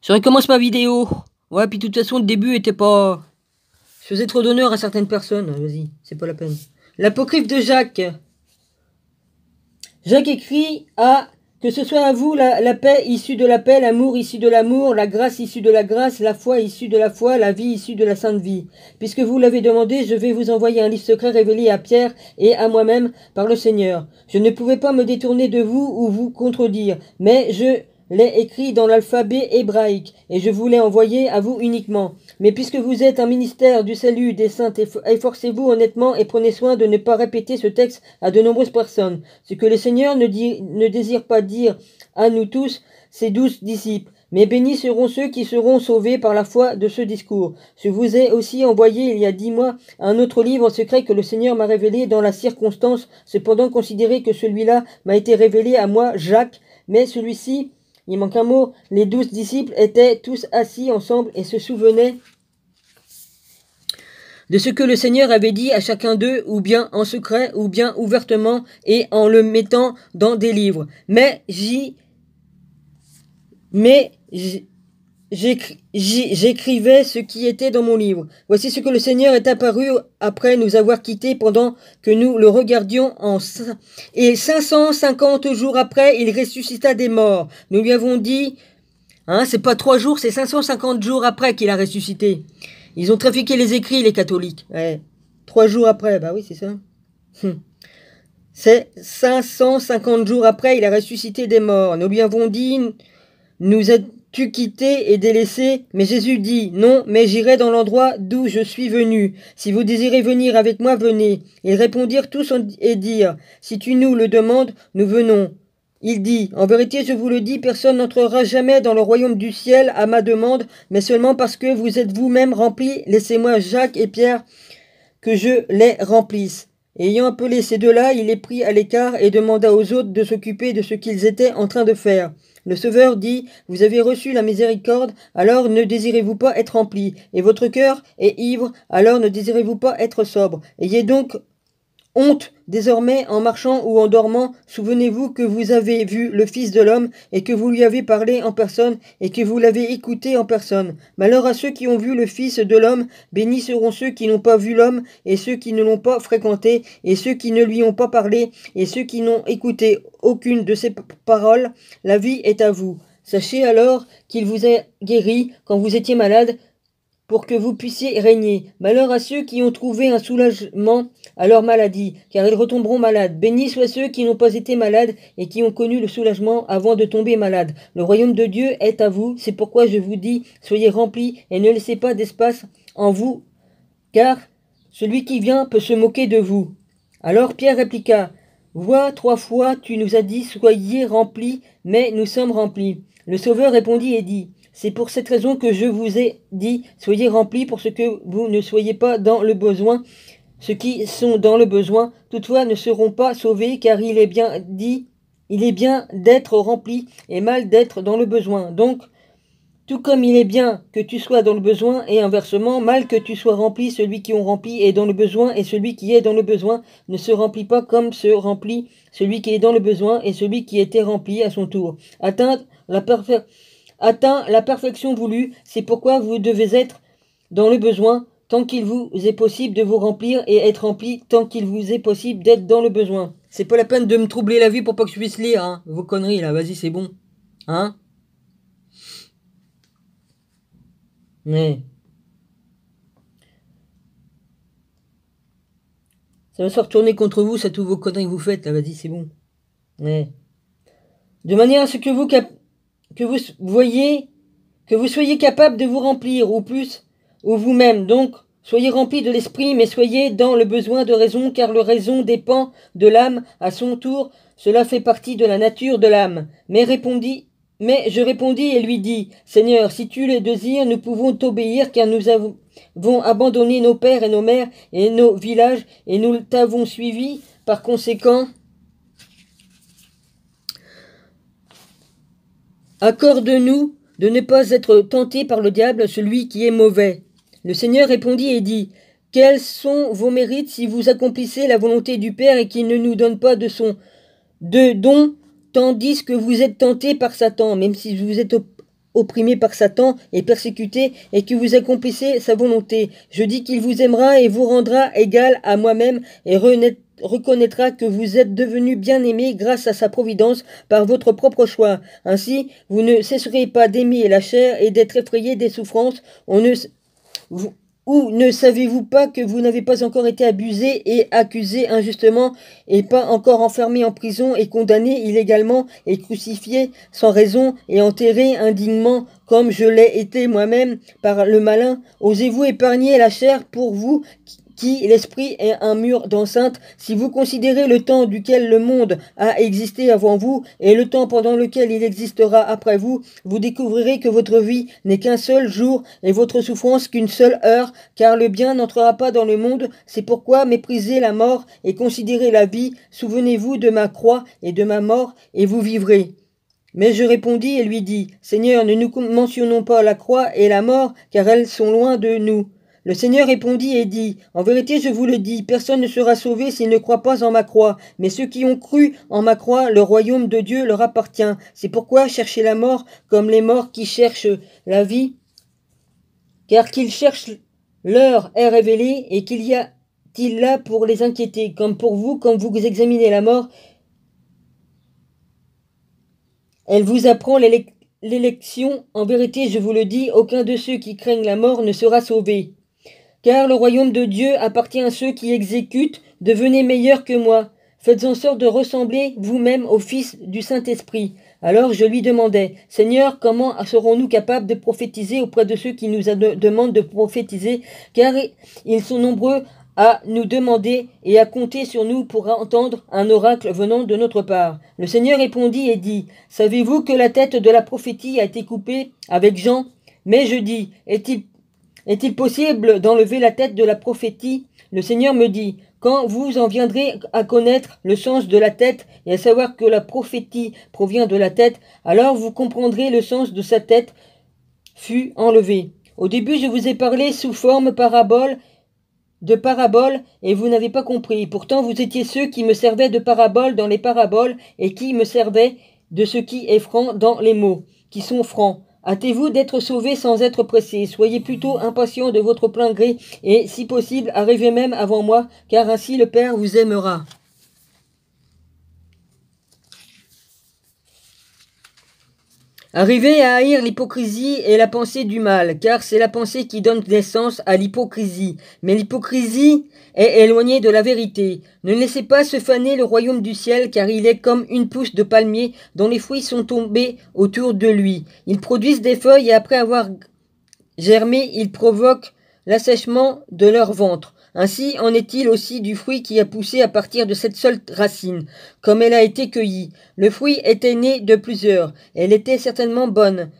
Je recommence ma vidéo. Ouais, puis de toute façon, le début était pas... Je faisais trop d'honneur à certaines personnes. Vas-y, c'est pas la peine. L'apocryphe de Jacques. Jacques écrit à... Que ce soit à vous la, paix issue de la paix, l'amour issue de l'amour, la grâce issue de la grâce, la foi issue de la foi, la vie issue de la sainte vie. Puisque vous l'avez demandé, je vais vous envoyer un livre secret révélé à Pierre et à moi-même par le Seigneur. Je ne pouvais pas me détourner de vous ou vous contredire, mais je l'ai écrit dans l'alphabet hébraïque, et je vous l'ai envoyé à vous uniquement. Mais puisque vous êtes un ministère du salut des saints, efforcez-vous honnêtement et prenez soin de ne pas répéter ce texte à de nombreuses personnes. Ce que le Seigneur ne, ne désire pas dire à nous tous, ses douze disciples. Mais bénis seront ceux qui seront sauvés par la foi de ce discours. Je vous ai aussi envoyé il y a dix mois un autre livre en secret que le Seigneur m'a révélé dans la circonstance, cependant considérez que celui-là m'a été révélé à moi, Jacques, mais celui-ci il manque un mot. Les douze disciples étaient tous assis ensemble et se souvenaient de ce que le Seigneur avait dit à chacun d'eux, ou bien en secret, ou bien ouvertement, et en le mettant dans des livres. Mais j'y... Mais j J'écrivais ce qui était dans mon livre. Voici ce que le Seigneur est apparu après nous avoir quittés pendant que nous le regardions en et 550 jours après, il ressuscita des morts. Nous lui avons dit, hein, c'est pas trois jours, c'est 550 jours après qu'il a ressuscité. Ils ont trafiqué les écrits, les catholiques. Ouais. Trois jours après, bah oui, c'est ça. Hum. C'est 550 jours après, il a ressuscité des morts. Nous lui avons dit, nous tu quitter et délaisser Mais Jésus dit, Non, mais j'irai dans l'endroit d'où je suis venu. Si vous désirez venir avec moi, venez. Ils répondirent tous et dirent, Si tu nous le demandes, nous venons. Il dit, En vérité, je vous le dis, personne n'entrera jamais dans le royaume du ciel à ma demande, mais seulement parce que vous êtes vous-même remplis. Laissez-moi Jacques et Pierre que je les remplisse. Ayant appelé ces deux-là, il les prit à l'écart et demanda aux autres de s'occuper de ce qu'ils étaient en train de faire. Le Sauveur dit, Vous avez reçu la miséricorde, alors ne désirez-vous pas être rempli, et votre cœur est ivre, alors ne désirez-vous pas être sobre. Ayez donc Honte Désormais, en marchant ou en dormant, souvenez-vous que vous avez vu le Fils de l'homme et que vous lui avez parlé en personne et que vous l'avez écouté en personne. Malheur à ceux qui ont vu le Fils de l'homme, bénis seront ceux qui n'ont pas vu l'homme et ceux qui ne l'ont pas fréquenté et ceux qui ne lui ont pas parlé et ceux qui n'ont écouté aucune de ses paroles. La vie est à vous. Sachez alors qu'il vous a guéri quand vous étiez malade, pour que vous puissiez régner. Malheur à ceux qui ont trouvé un soulagement à leur maladie, car ils retomberont malades. Bénis soient ceux qui n'ont pas été malades et qui ont connu le soulagement avant de tomber malades. Le royaume de Dieu est à vous, c'est pourquoi je vous dis, soyez remplis et ne laissez pas d'espace en vous, car celui qui vient peut se moquer de vous. Alors Pierre répliqua, Vois, trois fois tu nous as dit, soyez remplis, mais nous sommes remplis. Le Sauveur répondit et dit, c'est pour cette raison que je vous ai dit, soyez remplis pour ce que vous ne soyez pas dans le besoin. Ceux qui sont dans le besoin, toutefois, ne seront pas sauvés, car il est bien dit, il est bien d'être rempli et mal d'être dans le besoin. Donc, tout comme il est bien que tu sois dans le besoin, et inversement, mal que tu sois rempli, celui qui ont rempli est dans le besoin, et celui qui est dans le besoin ne se remplit pas comme se remplit celui qui est dans le besoin, et celui qui était rempli à son tour. Atteindre la perfection atteint la perfection voulue, c'est pourquoi vous devez être dans le besoin tant qu'il vous est possible de vous remplir et être rempli tant qu'il vous est possible d'être dans le besoin. C'est pas la peine de me troubler la vie pour pas que je puisse lire, hein. Vos conneries là, vas-y, c'est bon. Hein Mais. Ça va se retourner contre vous, ça, tous vos conneries que vous faites, là, vas-y, c'est bon. Mais. De manière à ce que vous cap que vous voyez, que vous soyez capable de vous remplir, ou plus, ou vous-même donc, soyez remplis de l'esprit, mais soyez dans le besoin de raison, car le raison dépend de l'âme à son tour, cela fait partie de la nature de l'âme. Mais répondit mais je répondis et lui dis, Seigneur, si tu les désires, nous pouvons t'obéir, car nous avons abandonné nos pères et nos mères et nos villages, et nous t'avons suivi. Par conséquent, Accorde-nous de ne pas être tentés par le diable, celui qui est mauvais. Le Seigneur répondit et dit, Quels sont vos mérites si vous accomplissez la volonté du Père et qu'il ne nous donne pas de son de don, tandis que vous êtes tentés par Satan, même si vous êtes opprimé par Satan et persécuté, et que vous accomplissez sa volonté. Je dis qu'il vous aimera et vous rendra égal à moi-même et reconnaîtra que vous êtes devenu bien-aimé grâce à sa providence par votre propre choix. Ainsi, vous ne cesserez pas d'aimer la chair et d'être effrayé des souffrances. On ne... Vous... Ou ne savez-vous pas que vous n'avez pas encore été abusé et accusé injustement et pas encore enfermé en prison et condamné illégalement et crucifié sans raison et enterré indignement comme je l'ai été moi-même par le malin Osez-vous épargner la chair pour vous qui l'esprit est un mur d'enceinte, si vous considérez le temps duquel le monde a existé avant vous et le temps pendant lequel il existera après vous, vous découvrirez que votre vie n'est qu'un seul jour et votre souffrance qu'une seule heure, car le bien n'entrera pas dans le monde, c'est pourquoi méprisez la mort et considérez la vie, souvenez-vous de ma croix et de ma mort, et vous vivrez. Mais je répondis et lui dis, Seigneur, ne nous mentionnons pas la croix et la mort, car elles sont loin de nous. Le Seigneur répondit et dit, En vérité je vous le dis, personne ne sera sauvé s'il ne croit pas en ma croix, mais ceux qui ont cru en ma croix, le royaume de Dieu leur appartient. C'est pourquoi chercher la mort comme les morts qui cherchent la vie, car qu'ils cherchent l'heure est révélée et qu'il y a-t-il là pour les inquiéter, comme pour vous quand vous examinez la mort Elle vous apprend l'élection. En vérité, je vous le dis, aucun de ceux qui craignent la mort ne sera sauvé. Car le royaume de Dieu appartient à ceux qui exécutent, devenez meilleurs que moi. Faites en sorte de ressembler vous-même au Fils du Saint-Esprit. Alors je lui demandais, Seigneur, comment serons-nous capables de prophétiser auprès de ceux qui nous demandent de prophétiser, car ils sont nombreux à nous demander et à compter sur nous pour entendre un oracle venant de notre part. Le Seigneur répondit et dit, Savez-vous que la tête de la prophétie a été coupée avec Jean Mais je dis, est-il est-il possible d'enlever la tête de la prophétie Le Seigneur me dit, quand vous en viendrez à connaître le sens de la tête et à savoir que la prophétie provient de la tête, alors vous comprendrez le sens de sa tête fut enlevé. Au début, je vous ai parlé sous forme parabole de parabole et vous n'avez pas compris. Pourtant, vous étiez ceux qui me servaient de parabole dans les paraboles et qui me servaient de ce qui est franc dans les mots, qui sont francs. Hâtez-vous d'être sauvé sans être pressé. Soyez plutôt impatient de votre plein gré et, si possible, arrivez même avant moi, car ainsi le Père vous aimera. Arriver à haïr l'hypocrisie et la pensée du mal, car c'est la pensée qui donne naissance à l'hypocrisie. Mais l'hypocrisie est éloignée de la vérité. Ne laissez pas se faner le royaume du ciel, car il est comme une pousse de palmier dont les fruits sont tombés autour de lui. Ils produisent des feuilles et après avoir germé, ils provoquent l'assèchement de leur ventre. Ainsi en est-il aussi du fruit qui a poussé à partir de cette seule racine, comme elle a été cueillie. Le fruit était né de plusieurs, elle était certainement bonne.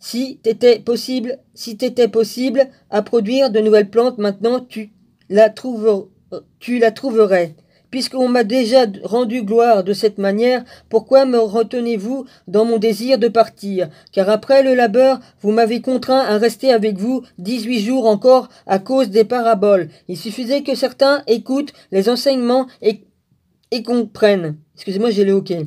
Si t'étais possible, si t'étais possible à produire de nouvelles plantes maintenant, tu la Tu la trouverais puisqu'on m'a déjà rendu gloire de cette manière, pourquoi me retenez-vous dans mon désir de partir Car après le labeur, vous m'avez contraint à rester avec vous dix-huit jours encore à cause des paraboles. Il suffisait que certains écoutent les enseignements et, comprennent. Excusez-moi, j'ai le hoquet.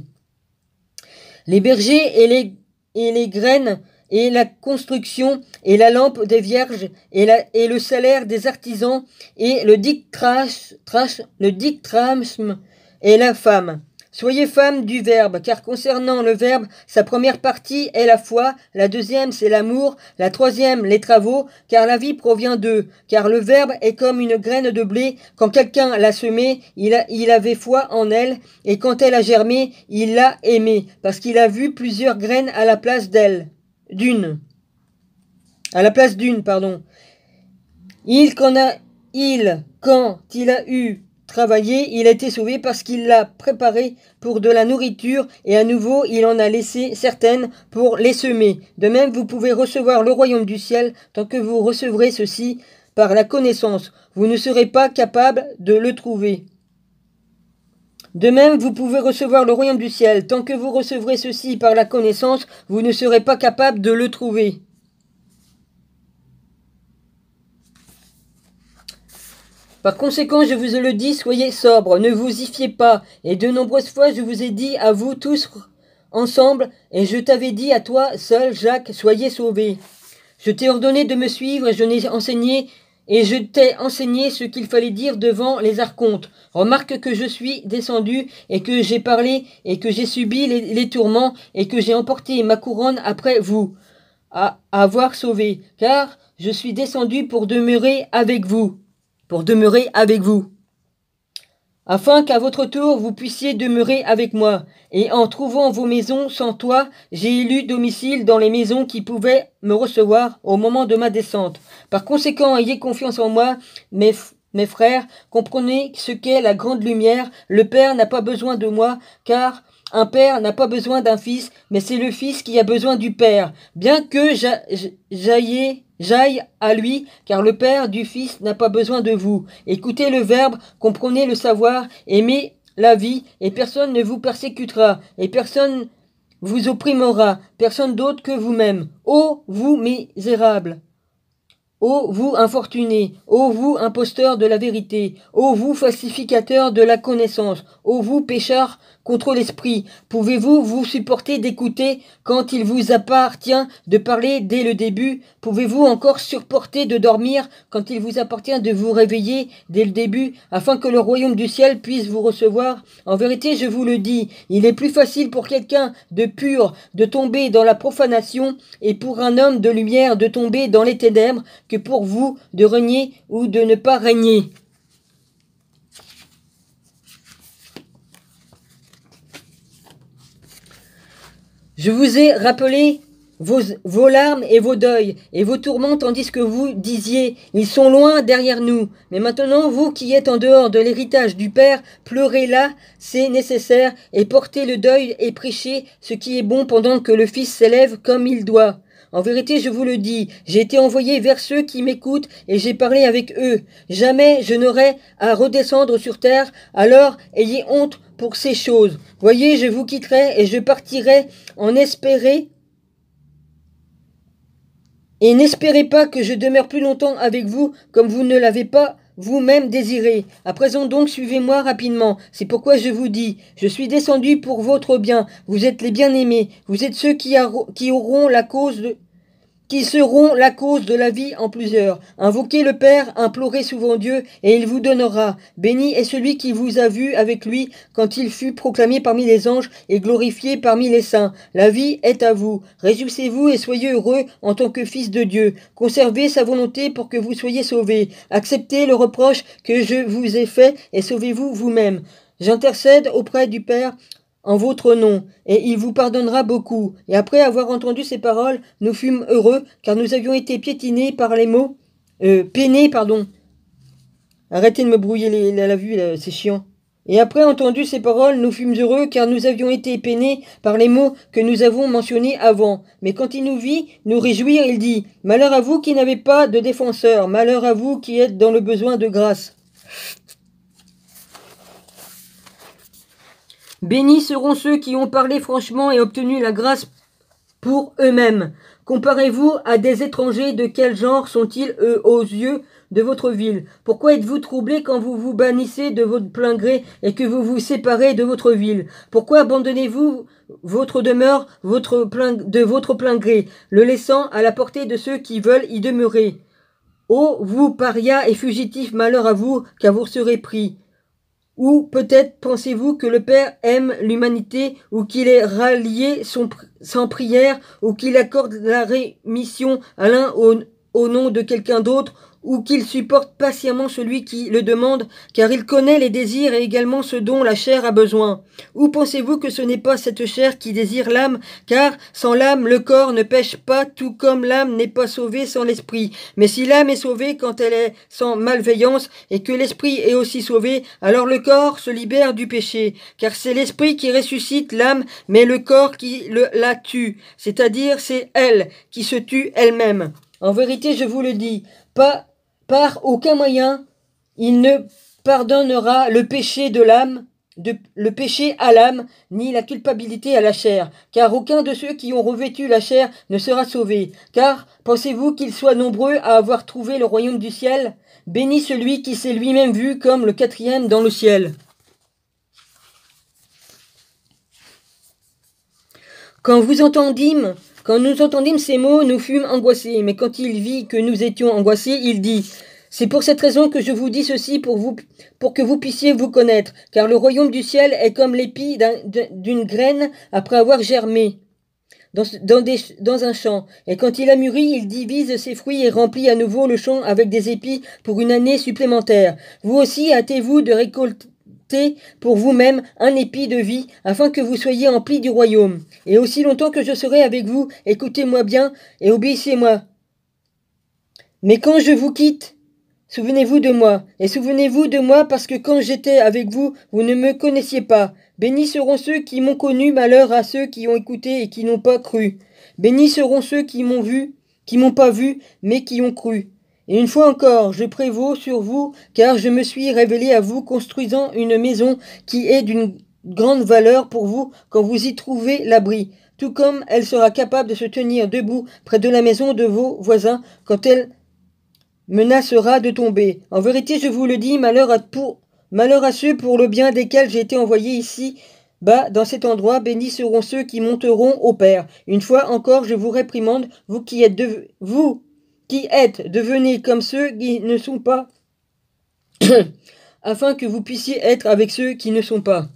Les bergers et les, et les graines et la construction, et la lampe des vierges, et, la, et le salaire des artisans, et le dictramsme, et la femme. Soyez femme du Verbe, car concernant le Verbe, sa première partie est la foi, la deuxième c'est l'amour, la troisième les travaux, car la vie provient d'eux, car le Verbe est comme une graine de blé, quand quelqu'un l'a semée, il, il avait foi en elle, et quand elle a germé, il l'a aimée, parce qu'il a vu plusieurs graines à la place d'elle d'une. À la place d'une, pardon. Il qu'en il, quand il a eu travaillé, il a été sauvé parce qu'il l'a préparé pour de la nourriture et à nouveau il en a laissé certaines pour les semer. De même, vous pouvez recevoir le royaume du ciel tant que vous recevrez ceci par la connaissance. Vous ne serez pas capable de le trouver. De même, vous pouvez recevoir le royaume du ciel. Tant que vous recevrez ceci par la connaissance, vous ne serez pas capable de le trouver. Par conséquent, je vous le dis, soyez sobre, ne vous y fiez pas. Et de nombreuses fois, je vous ai dit à vous tous ensemble, et je t'avais dit à toi seul, Jacques, soyez sauvé. Je t'ai ordonné de me suivre, et je n'ai enseigné et je t'ai enseigné ce qu'il fallait dire devant les archontes. Remarque que je suis descendu, et que j'ai parlé, et que j'ai subi les, tourments, et que j'ai emporté ma couronne après vous, à avoir sauvé, car je suis descendu pour demeurer avec vous. Pour demeurer avec vous afin qu'à votre tour vous puissiez demeurer avec moi. Et en trouvant vos maisons sans toi, j'ai élu domicile dans les maisons qui pouvaient me recevoir au moment de ma descente. Par conséquent, ayez confiance en moi, mes frères, comprenez ce qu'est la grande lumière. Le Père n'a pas besoin de moi, car un père n'a pas besoin d'un fils, mais c'est le fils qui a besoin du père, bien que j'aille à lui, car le Père du Fils n'a pas besoin de vous. Écoutez le Verbe, comprenez le savoir, aimez la vie, et personne ne vous persécutera, et personne vous opprimera, personne d'autre que vous-même. Ô vous misérables Ô vous infortunés, ô vous imposteurs de la vérité, ô vous falsificateurs de la connaissance, ô vous pécheurs contre l'esprit, pouvez-vous vous supporter d'écouter quand il vous appartient de parler dès le début Pouvez-vous encore supporter de dormir quand il vous appartient de vous réveiller dès le début afin que le royaume du ciel puisse vous recevoir En vérité, je vous le dis, il est plus facile pour quelqu'un de pur de tomber dans la profanation et pour un homme de lumière de tomber dans les ténèbres que pour vous de régner ou de ne pas régner. Je vous ai rappelé vos, vos, larmes et vos deuils et vos tourments tandis que vous disiez ils sont loin derrière nous mais maintenant vous qui êtes en dehors de l'héritage du père pleurez là c'est nécessaire et portez le deuil et prêchez ce qui est bon pendant que le fils s'élève comme il doit en vérité, je vous le dis, j'ai été envoyé vers ceux qui m'écoutent et j'ai parlé avec eux. Jamais je n'aurai à redescendre sur terre, alors ayez honte pour ces choses. Voyez, je vous quitterai et je partirai en espérer et n'espérez pas que je demeure plus longtemps avec vous, comme vous ne l'avez pas vous-même désirez. À présent donc, suivez-moi rapidement. C'est pourquoi je vous dis, je suis descendu pour votre bien. Vous êtes les bien-aimés. Vous êtes ceux qui, qui auront la cause de, qui seront la cause de la vie en plusieurs. Invoquez le Père, implorez souvent Dieu, et il vous donnera. Béni est celui qui vous a vu avec lui quand il fut proclamé parmi les anges et glorifié parmi les saints. La vie est à vous. Réjouissez-vous et soyez heureux en tant que fils de Dieu. Conservez sa volonté pour que vous soyez sauvés. Acceptez le reproche que je vous ai fait et sauvez-vous vous-même. J'intercède auprès du Père en votre nom, et il vous pardonnera beaucoup. Et après avoir entendu ces paroles, nous fûmes heureux, car nous avions été piétinés par les mots, euh, peinés, pardon. Arrêtez de me brouiller la, la, vue, c'est chiant. Et après entendu ces paroles, nous fûmes heureux, car nous avions été peinés par les mots que nous avons mentionnés avant. Mais quand il nous vit nous réjouir, il dit Malheur à vous qui n'avez pas de défenseur, malheur à vous qui êtes dans le besoin de grâce. Bénis seront ceux qui ont parlé franchement et obtenu la grâce pour eux-mêmes. Comparez-vous à des étrangers, de quel genre sont-ils eux aux yeux de votre ville Pourquoi êtes-vous troublés quand vous vous bannissez de votre plein gré et que vous vous séparez de votre ville Pourquoi abandonnez-vous votre demeure votre de votre plein gré, le laissant à la portée de ceux qui veulent y demeurer Ô vous, parias et fugitifs, malheur à vous, car vous serez pris. Ou peut-être pensez-vous que le Père aime l'humanité ou qu'il est rallié sans prière ou qu'il accorde la rémission à l'un au nom de quelqu'un d'autre ou qu'il supporte patiemment celui qui le demande, car il connaît les désirs et également ce dont la chair a besoin. Ou pensez-vous que ce n'est pas cette chair qui désire l'âme, car sans l'âme le corps ne pêche pas, tout comme l'âme n'est pas sauvée sans l'esprit. Mais si l'âme est sauvée quand elle est sans malveillance, et que l'esprit est aussi sauvé, alors le corps se libère du péché, car c'est l'esprit qui ressuscite l'âme, mais le corps qui le, la tue, c'est-à-dire c'est elle qui se tue elle-même. En vérité, je vous le dis, pas par aucun moyen, il ne pardonnera le péché de l'âme, le péché à l'âme, ni la culpabilité à la chair, car aucun de ceux qui ont revêtu la chair ne sera sauvé. Car pensez-vous qu'ils soient nombreux à avoir trouvé le royaume du ciel Béni celui qui s'est lui-même vu comme le quatrième dans le ciel. Quand vous entendîmes quand nous entendîmes ces mots, nous fûmes angoissés, mais quand il vit que nous étions angoissés, il dit C'est pour cette raison que je vous dis ceci pour, vous, pour que vous puissiez vous connaître, car le royaume du ciel est comme l'épi d'une graine après avoir germé. Dans, dans, un champ. Et quand il a mûri, il divise ses fruits et remplit à nouveau le champ avec des épis pour une année supplémentaire. Vous aussi hâtez-vous de récolter pour vous-même un épi de vie, afin que vous soyez empli du royaume. Et aussi longtemps que je serai avec vous, écoutez-moi bien et obéissez-moi. Mais quand je vous quitte, souvenez-vous de moi, et souvenez-vous de moi parce que quand j'étais avec vous, vous ne me connaissiez pas. Bénis seront ceux qui m'ont connu, malheur à ceux qui ont écouté et qui n'ont pas cru. Bénis seront ceux qui m'ont vu, qui m'ont pas vu, mais qui ont cru. Et une fois encore, je prévaux sur vous, car je me suis révélé à vous construisant une maison qui est d'une grande valeur pour vous quand vous y trouvez l'abri, tout comme elle sera capable de se tenir debout près de la maison de vos voisins quand elle menacera de tomber. En vérité, je vous le dis, malheur à, malheur à ceux pour le bien desquels j'ai été envoyé ici Bas, dans cet endroit, bénis seront ceux qui monteront au Père. Une fois encore, je vous réprimande, vous qui êtes de, vous qui êtes, devenez comme ceux qui ne sont pas, afin que vous puissiez être avec ceux qui ne sont pas.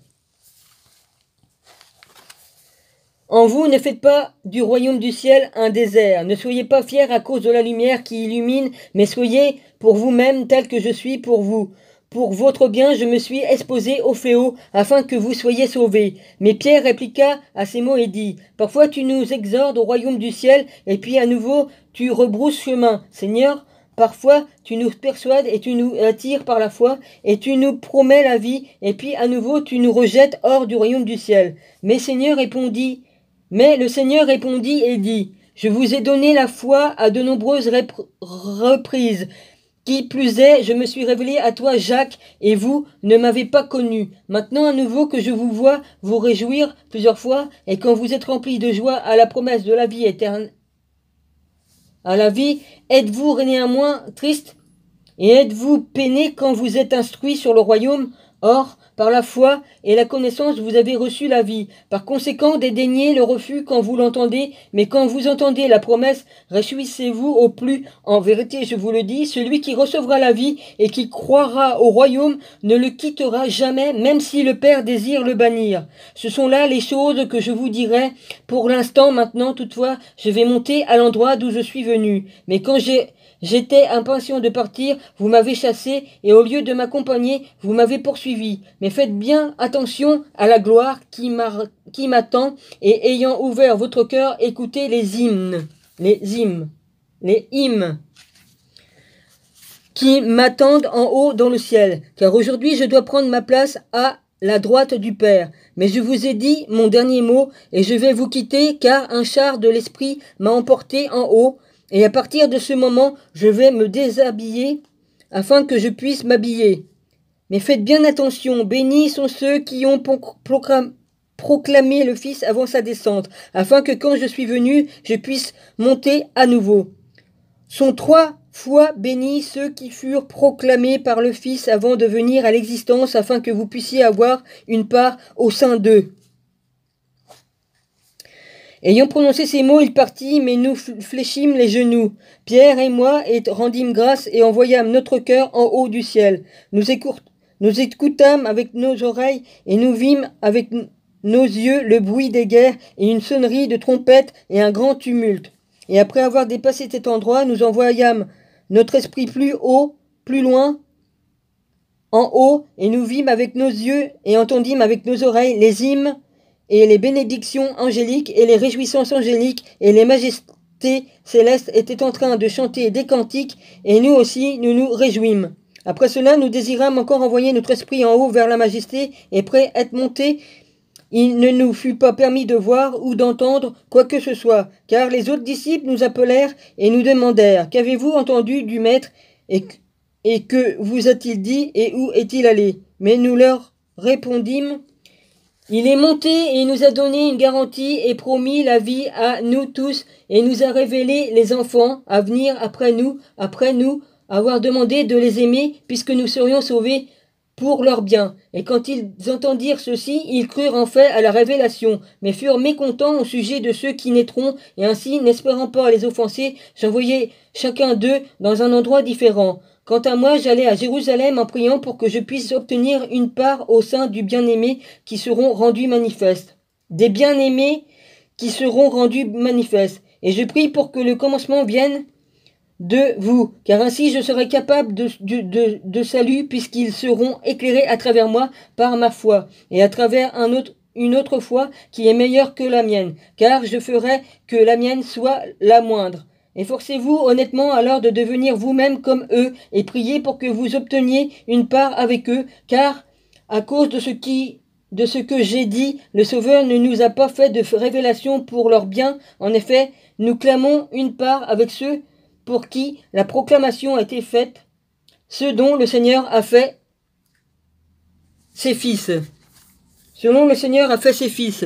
En vous, ne faites pas du royaume du ciel un désert. Ne soyez pas fiers à cause de la lumière qui illumine, mais soyez pour vous-même tel que je suis pour vous. Pour votre bien, je me suis exposé au fléau, afin que vous soyez sauvés. Mais Pierre répliqua à ces mots et dit Parfois tu nous exhortes au royaume du ciel, et puis à nouveau tu rebrousses chemin. Seigneur, Parfois, tu nous persuades et tu nous attires par la foi, et tu nous promets la vie, et puis à nouveau tu nous rejettes hors du royaume du ciel. Mais Seigneur répondit, mais le Seigneur répondit et dit, je vous ai donné la foi à de nombreuses reprises, qui plus est, je me suis révélé à toi, Jacques, et vous ne m'avez pas connu. Maintenant, à nouveau que je vous vois vous réjouir plusieurs fois, et quand vous êtes rempli de joie à la promesse de la vie éternelle, à la vie, êtes-vous néanmoins triste et êtes-vous peiné quand vous êtes instruit sur le royaume Or, par la foi et la connaissance, vous avez reçu la vie. Par conséquent, dédaignez le refus quand vous l'entendez, mais quand vous entendez la promesse, réjouissez-vous au plus. En vérité, je vous le dis, celui qui recevra la vie et qui croira au royaume ne le quittera jamais, même si le Père désire le bannir. Ce sont là les choses que je vous dirai. Pour l'instant, maintenant, toutefois, je vais monter à l'endroit d'où je suis venu. Mais quand j'ai J'étais impatient de partir, vous m'avez chassé, et au lieu de m'accompagner, vous m'avez poursuivi. Mais faites bien attention à la gloire qui m'attend, et ayant ouvert votre cœur, écoutez les hymnes. Les hymnes. Les hymnes qui m'attendent en haut dans le ciel, car aujourd'hui je dois prendre ma place à la droite du Père. Mais je vous ai dit mon dernier mot, et je vais vous quitter, car un char de l'Esprit m'a emporté en haut, et à partir de ce moment, je vais me déshabiller afin que je puisse m'habiller. Mais faites bien attention, bénis sont ceux qui ont proclamé le Fils avant sa descente, afin que quand je suis venu, je puisse monter à nouveau. Sont trois fois bénis ceux qui furent proclamés par le Fils avant de venir à l'existence, afin que vous puissiez avoir une part au sein d'eux. Ayant prononcé ces mots, il partit, mais nous fléchîmes les genoux, Pierre et moi, rendîmes grâce et envoyâmes notre cœur en haut du ciel. Nous, nous écoutâmes avec nos oreilles et nous vîmes avec nos yeux le bruit des guerres et une sonnerie de trompettes et un grand tumulte. Et après avoir dépassé cet endroit, nous envoyâmes notre esprit plus haut, plus loin, en haut, et nous vîmes avec nos yeux et entendîmes avec nos oreilles les hymnes et les bénédictions angéliques et les réjouissances angéliques et les majestés célestes étaient en train de chanter des cantiques, et nous aussi nous nous réjouîmes. Après cela, nous désirâmes encore envoyer notre esprit en haut vers la majesté, et prêt à être monté, il ne nous fut pas permis de voir ou d'entendre quoi que ce soit, car les autres disciples nous appelèrent et nous demandèrent Qu'avez-vous entendu du Maître et, et que vous a-t-il dit et où est-il allé Mais nous leur répondîmes il est monté et nous a donné une garantie et promis la vie à nous tous et nous a révélé les enfants à venir après nous, après nous, avoir demandé de les aimer puisque nous serions sauvés pour leur bien. Et quand ils entendirent ceci, ils crurent en fait à la révélation, mais furent mécontents au sujet de ceux qui naîtront, et ainsi, n'espérant pas les offenser, j'envoyai chacun d'eux dans un endroit différent. Quant à moi, j'allais à Jérusalem en priant pour que je puisse obtenir une part au sein du bien-aimé qui seront rendus manifestes. Des bien-aimés qui seront rendus manifestes. Et je prie pour que le commencement vienne de vous, car ainsi je serai capable de, salut, puisqu'ils seront éclairés à travers moi par ma foi, et à travers une autre foi qui est meilleure que la mienne, car je ferai que la mienne soit la moindre. Efforcez-vous honnêtement alors de devenir vous-même comme eux et priez pour que vous obteniez une part avec eux, car à cause de ce qui de ce que j'ai dit, le Sauveur ne nous a pas fait de révélation pour leur bien. En effet, nous clamons une part avec ceux pour qui la proclamation a été faite, ceux dont le Seigneur a fait ses fils. Selon le Seigneur a fait ses fils.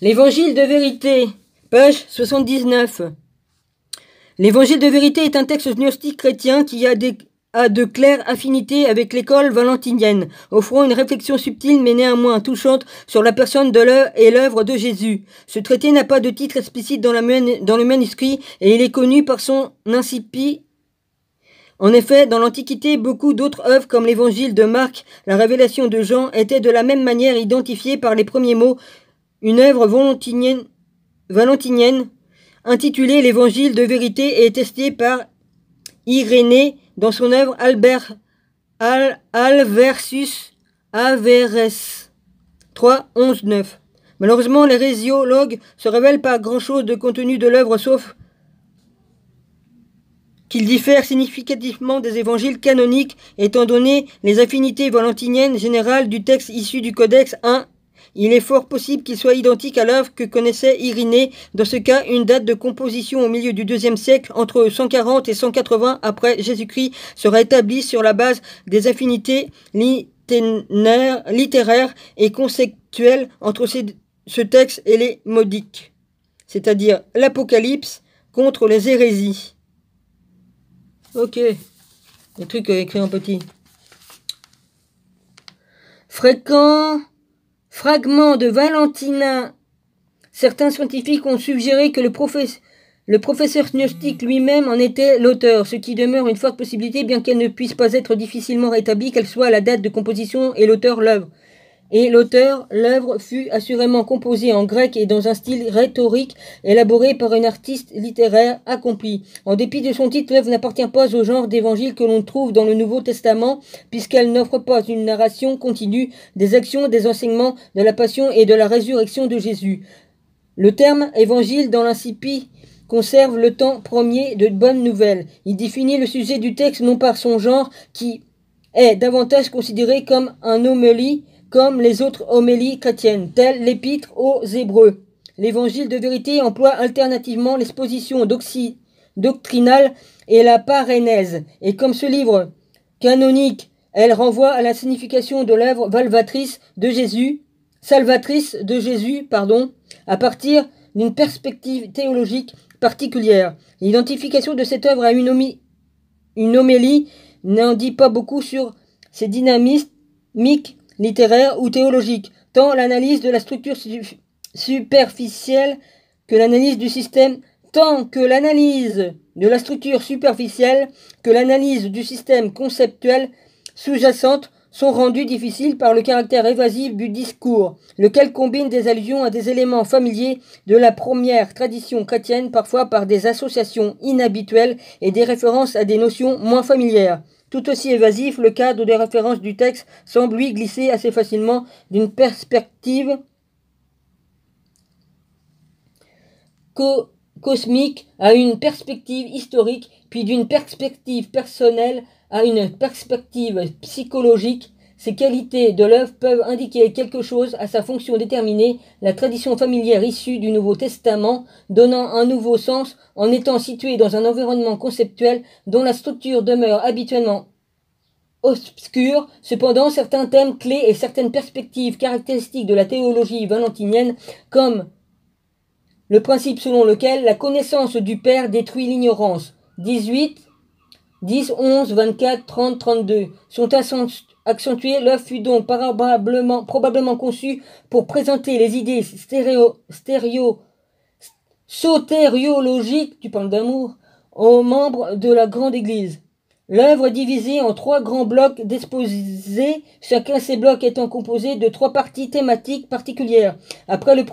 L'évangile de vérité, page 79. L'évangile de vérité est un texte gnostique chrétien qui a, de claires affinités avec l'école valentinienne, offrant une réflexion subtile mais néanmoins touchante sur la personne de l'œuvre et l'œuvre de Jésus. Ce traité n'a pas de titre explicite dans, dans le manuscrit et il est connu par son incipit en effet, dans l'Antiquité, beaucoup d'autres œuvres comme l'évangile de Marc, la révélation de Jean, étaient de la même manière identifiées par les premiers mots une œuvre valentinienne, intitulée L'Évangile de vérité est testée par Irénée dans son œuvre Albert Al, Alversus Averes 3, 11, 9. Malheureusement, les résiologues se révèlent pas grand-chose de contenu de l'œuvre sauf qu'il diffère significativement des évangiles canoniques étant donné les affinités valentiniennes générales du texte issu du Codex 1 il est fort possible qu'il soit identique à l'œuvre que connaissait Irénée, dans ce cas une date de composition au milieu du deuxième siècle, entre 140 et 180 après Jésus-Christ, sera établie sur la base des affinités littéraires et conceptuelles entre ce texte et les modiques, c'est-à-dire l'Apocalypse contre les hérésies. Ok, le truc euh, écrit en petit. Fréquent fragment de Valentina, certains scientifiques ont suggéré que le, professeur gnostique lui-même en était l'auteur, ce qui demeure une forte possibilité, bien qu'elle ne puisse pas être difficilement rétablie, qu'elle soit la date de composition et l'auteur l'œuvre et l'auteur, l'œuvre fut assurément composée en grec et dans un style rhétorique élaboré par un artiste littéraire accompli. En dépit de son titre, l'œuvre n'appartient pas au genre d'évangile que l'on trouve dans le Nouveau Testament, puisqu'elle n'offre pas une narration continue des actions, des enseignements, de la passion et de la résurrection de Jésus. Le terme évangile dans l'incipit conserve le temps premier de Bonne Nouvelle. Il définit le sujet du texte non par son genre qui est davantage considéré comme un homélie comme les autres homélies chrétiennes, telles l'épître aux Hébreux. L'évangile de vérité emploie alternativement l'exposition doctrinale et la parénèse. Et comme ce livre canonique, elle renvoie à la signification de l'œuvre valvatrice de Jésus, salvatrice de Jésus, pardon, à partir d'une perspective théologique particulière. L'identification de cette œuvre à une, une homélie n'en dit pas beaucoup sur ses dynamismes littéraire ou théologique, tant l'analyse de la structure superficielle que l'analyse du système, tant que l'analyse de la structure superficielle que l'analyse du système conceptuel sous-jacente sont rendues difficiles par le caractère évasif du discours, lequel combine des allusions à des éléments familiers de la première tradition chrétienne, parfois par des associations inhabituelles et des références à des notions moins familières. Tout aussi évasif, le cadre des références du texte semble lui glisser assez facilement d'une perspective cosmique à une perspective historique, puis d'une perspective personnelle à une perspective psychologique ces qualités de l'œuvre peuvent indiquer quelque chose à sa fonction déterminée, la tradition familière issue du Nouveau Testament, donnant un nouveau sens en étant située dans un environnement conceptuel dont la structure demeure habituellement obscure. Cependant, certains thèmes clés et certaines perspectives caractéristiques de la théologie valentinienne, comme le principe selon lequel la connaissance du Père détruit l'ignorance, 18, 10, 11, 24, 30, 32, sont son accentuée, l'œuvre fut donc probablement, conçue pour présenter les idées stéréo, stéréo, sotériologiques, tu parles d'amour, aux membres de la grande église. L'œuvre est divisée en trois grands blocs disposés, chacun de ces blocs étant composé de trois parties thématiques particulières. Après le,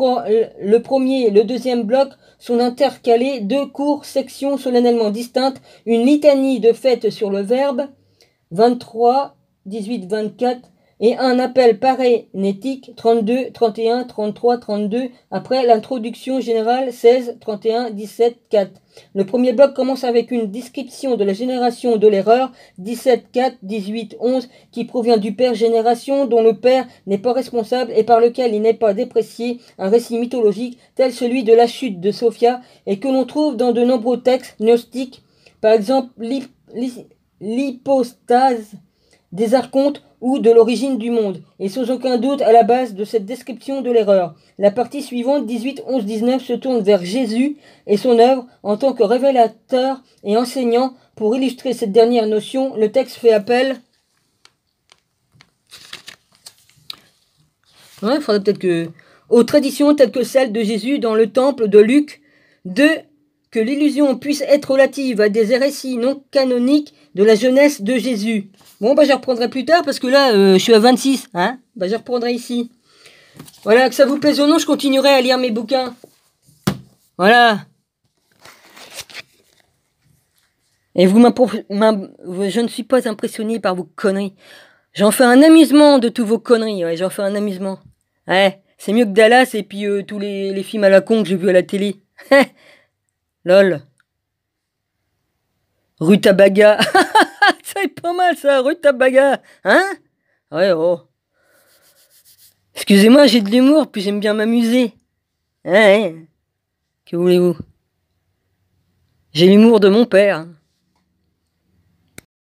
le premier et le deuxième bloc sont intercalés deux courts sections solennellement distinctes, une litanie de fêtes sur le Verbe, 23 18-24 et un appel parénétique 32, 31, 33, 32 après l'introduction générale 16, 31, 17, 4. Le premier bloc commence avec une description de la génération de l'erreur 17, 4, 18, 11 qui provient du père génération dont le père n'est pas responsable et par lequel il n'est pas déprécié, un récit mythologique tel celui de la chute de Sophia et que l'on trouve dans de nombreux textes gnostiques, par exemple l'hypostase des archontes ou de l'origine du monde, et sans aucun doute à la base de cette description de l'erreur. La partie suivante, 18, 11, 19, se tourne vers Jésus et son œuvre en tant que révélateur et enseignant. Pour illustrer cette dernière notion, le texte fait appel. peut-être que. aux traditions telles que celles de Jésus dans le temple de Luc 2 que l'illusion puisse être relative à des récits non canoniques de la jeunesse de Jésus. Bon, bah, je reprendrai plus tard parce que là, euh, je suis à 26. Hein bah, je reprendrai ici. Voilà, que ça vous plaise ou non, je continuerai à lire mes bouquins. Voilà. Et vous Je ne suis pas impressionné par vos conneries. J'en fais un amusement de tous vos conneries. Ouais, j'en fais un amusement. Ouais, c'est mieux que Dallas et puis euh, tous les, films à la con que j'ai vu à la télé. Lol. Rutabaga. est pas mal ça, Rutabaga. Hein Ouais, oh. Excusez-moi, j'ai de l'humour, puis j'aime bien m'amuser. Hein? Que voulez-vous J'ai l'humour de mon père.